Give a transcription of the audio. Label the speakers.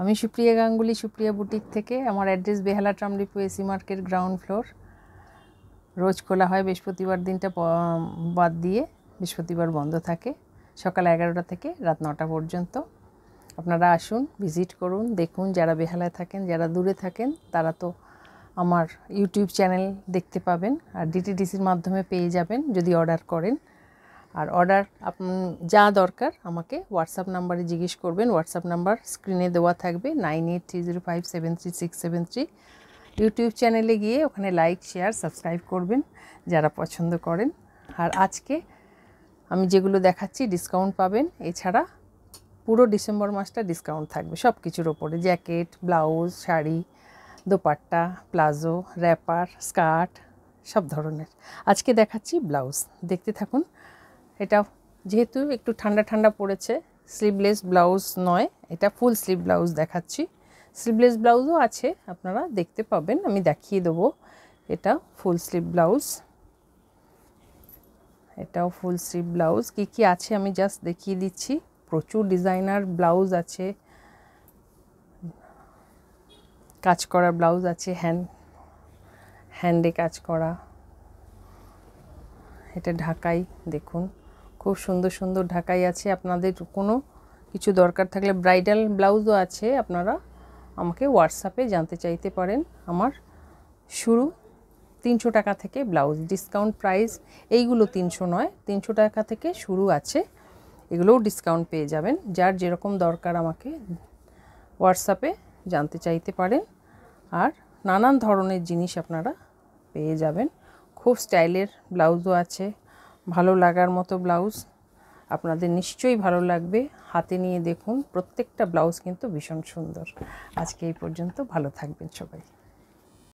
Speaker 1: আমি সুপ্রিয়া গাঙ্গুলি সুপ্রিয়া বুটিক থেকে আমার address Behala tram depot AC market ground floor রোজ খোলা হয় বৃহস্পতিবার দিনটা বাদ দিয়ে বৃহস্পতিবার বন্ধ থাকে সকাল এগারোটা থেকে রাত নটা পর্যন্ত আপনারা আসুন ভিজিট করুন দেখুন যারা বেহালায় থাকেন যারা দূরে থাকেন তারা তো আমার ইউটিউব চ্যানেল দেখতে পাবেন আর ডিটিডিসির মাধ্যমে পেয়ে যাবেন যদি অর্ডার করেন আর অর্ডার যা দরকার আমাকে হোয়াটসঅ্যাপ নাম্বারে জিজ্ঞেস করবেন হোয়াটসঅ্যাপ নাম্বার স্ক্রিনে দেওয়া থাকবে nine eight three zero five seven three six seven three YouTube চ্যানেলে গিয়ে ওখানে লাইক শেয়ার সাবস্ক্রাইব করবেন যারা পছন্দ করেন আর আজকে আমি যেগুলো দেখাচ্ছি ডিসকাউন্ট পাবেন এছাড়া পুরো ডিসেম্বর মাসটা ডিসকাউন্ট থাকবে সব কিছুর ওপরে jacket blouse sari dupatta palazzo wrapper skirt সব ধরনের আজকে দেখাচ্ছি ব্লাউজ দেখতে থাকুন এটা যেহেতু একটু ঠান্ডা ঠান্ডা পড়েছে স্লিভলেস ব্লাউজ নয় এটা ফুল স্লিভ ব্লাউজ দেখাচ্ছি স্লিভলেস ব্লাউজও আছে আপনারা দেখতে পাবেন আমি দেখিয়ে দেবো এটা ফুল স্লিভ ব্লাউজ এটাও ফুল স্লিভ ব্লাউজ কি কি আছে আমি জাস্ট দেখিয়ে দিচ্ছি প্রচুর ডিজাইনার ব্লাউজ আছে কাজ করা ব্লাউজ আছে হ্যান্ড হ্যান্ডে কাজ করা এটা ঢাকাই দেখুন খুব সুন্দর সুন্দর ঢাকাই আছে আপনাদের কোনো কিছু দরকার থাকলে ব্রাইডাল ব্লাউজও আছে আপনারা আমাকে হোয়াটসঅ্যাপে জানতে চাইতে পারেন আমার শুরু তিনশো টাকা থেকে ব্লাউজ ডিসকাউন্ট প্রাইস এইগুলো তিনশো নয় তিনশো টাকা থেকে শুরু আছে এগুলোও ডিসকাউন্ট পেয়ে যাবেন যার যেরকম দরকার আমাকে হোয়াটসঅ্যাপে জানতে চাইতে পারেন আর নানান ধরনের জিনিস আপনারা পেয়ে যাবেন খুব স্টাইলের ব্লাউজও আছে ভালো লাগার মতো ব্লাউজ আপনাদের নিশ্চয়ই ভালো লাগবে হাতে নিয়ে দেখুন প্রত্যেকটা ব্লাউজ কিন্তু ভীষণ সুন্দর আজকে এই পর্যন্ত ভালো থাকবেন সবাই